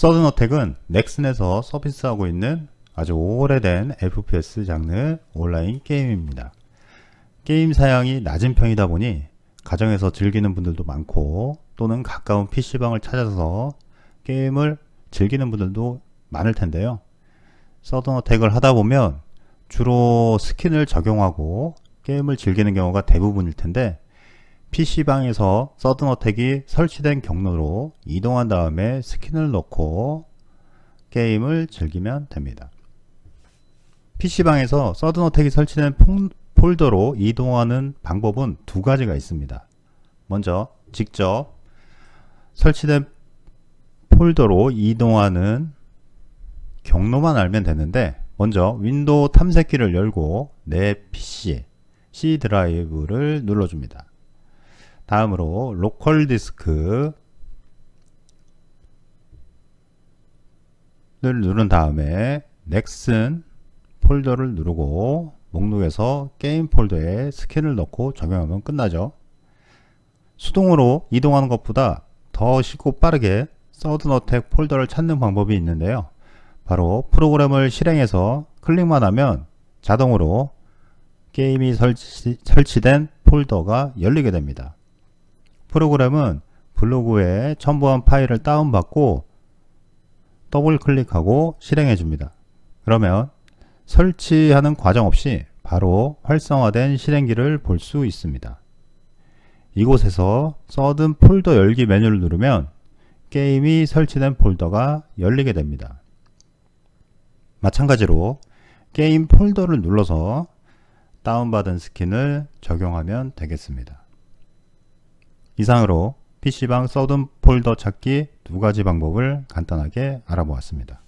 서든어택은 넥슨에서 서비스하고 있는 아주 오래된 FPS 장르 온라인 게임입니다. 게임 사양이 낮은 편이다 보니 가정에서 즐기는 분들도 많고 또는 가까운 PC방을 찾아서 게임을 즐기는 분들도 많을 텐데요. 서든어택을 하다 보면 주로 스킨을 적용하고 게임을 즐기는 경우가 대부분일 텐데 PC방에서 서든 어택이 설치된 경로로 이동한 다음에 스킨을 넣고 게임을 즐기면 됩니다. PC방에서 서든 어택이 설치된 폴더로 이동하는 방법은 두 가지가 있습니다. 먼저 직접 설치된 폴더로 이동하는 경로만 알면 되는데 먼저 윈도우 탐색기를 열고 내 PC, C 드라이브를 눌러줍니다. 다음으로 로컬 디스크를 누른 다음에 넥슨 폴더를 누르고 목록에서 게임 폴더에 스캔을 넣고 적용하면 끝나죠. 수동으로 이동하는 것보다 더 쉽고 빠르게 서든어택 폴더를 찾는 방법이 있는데요. 바로 프로그램을 실행해서 클릭만 하면 자동으로 게임이 설치, 설치된 폴더가 열리게 됩니다. 프로그램은 블로그에 첨부한 파일을 다운받고 더블 클릭하고 실행해 줍니다. 그러면 설치하는 과정 없이 바로 활성화된 실행기를 볼 수 있습니다. 이곳에서 써든 폴더 열기 메뉴를 누르면 게임이 설치된 폴더가 열리게 됩니다. 마찬가지로 게임 폴더를 눌러서 다운받은 스킨을 적용하면 되겠습니다. 이상으로 PC방 써둔 폴더 찾기 두 가지 방법을 간단하게 알아보았습니다.